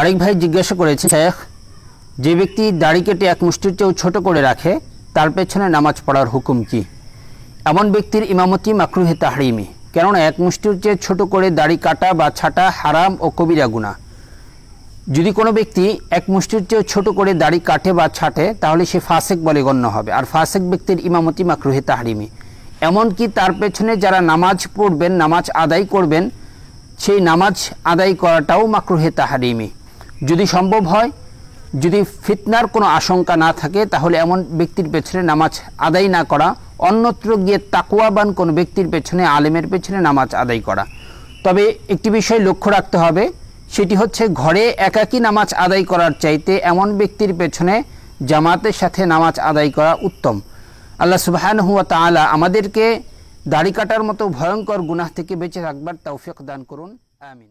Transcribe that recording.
আরেক ভাই জিজ্ঞাসা করেছে শেখ যে ব্যক্তি দাড়ি কেটে এক মুষ্টির চেয়েও ছোট করে রাখে তার পেছনে নামাজ পড়ার হুকুম কি এমন ব্যক্তির ইমামতি মাকরুহে তাহারিমি কেননা এক মুষ্টির চেয়ে ছোট করে দাড়ি কাটা বা ছাটা হারাম ও কবিরা গুণা যদি কোনো ব্যক্তি এক মুষ্টির চেয়েও ছোট করে দাড়ি কাটে বা ছাটে তাহলে সে ফাসেক বলে গণ্য হবে আর ফাসেক ব্যক্তির ইমামতি মাকরুহে তাহরিমি এমনকি তার পেছনে যারা নামাজ পড়বেন নামাজ আদায় করবেন সেই নামাজ আদায় করাটাও মাকরুহে তাহারিমি যদি সম্ভব হয় যদি ফিতনার কোনো আশঙ্কা না থাকে তাহলে এমন ব্যক্তির পেছনে নামাজ আদায় না করা অন্যত্র গিয়ে তাকুয়াবান কোনো ব্যক্তির পেছনে আলেমের পেছনে নামাজ আদায় করা তবে একটি বিষয় লক্ষ্য রাখতে হবে সেটি হচ্ছে ঘরে একাকী নামাজ আদায় করার চাইতে এমন ব্যক্তির পেছনে জামাতের সাথে নামাজ আদায় করা উত্তম আল্লাহ সুবাহান হুয়া তালা আমাদেরকে দাড়ি কাটার মতো ভয়ঙ্কর গুনাহ থেকে বেঁচে রাখবার তৌফিক দান করুন আমিন